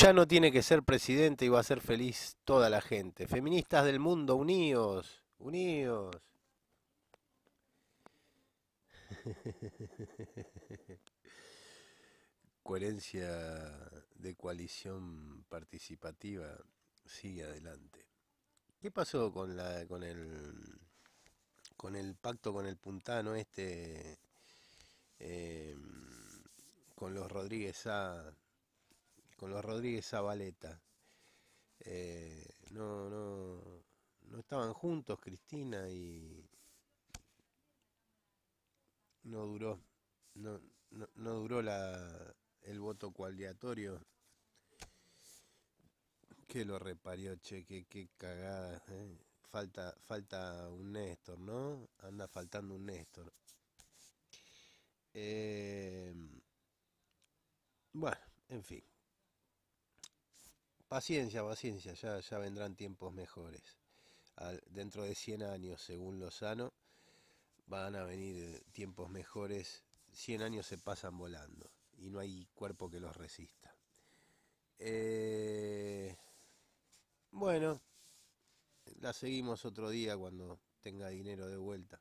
Ya no tiene que ser presidente y va a ser feliz toda la gente. Feministas del mundo, unidos, unidos. Coherencia de coalición participativa sigue adelante. ¿Qué pasó con la con el con el pacto con el puntano este em, con los Rodríguez A con los Rodríguez Zabaleta. Eh, no, no, no estaban juntos Cristina y no duró, no, no, duró la, el voto cualiatorio. Que lo reparió, che, que, que cagada. Eh. Falta, falta un Néstor, ¿no? Anda faltando un Néstor. Eh, bueno, en fin. Paciencia, paciencia, ya, ya vendrán tiempos mejores. dentro de 100 años, según Lozano, van a venir eh, tiempos mejores. 100 años se pasan volando y no hay cuerpo que los resista. Eh, bueno, la seguimos otro día cuando tenga dinero de vuelta.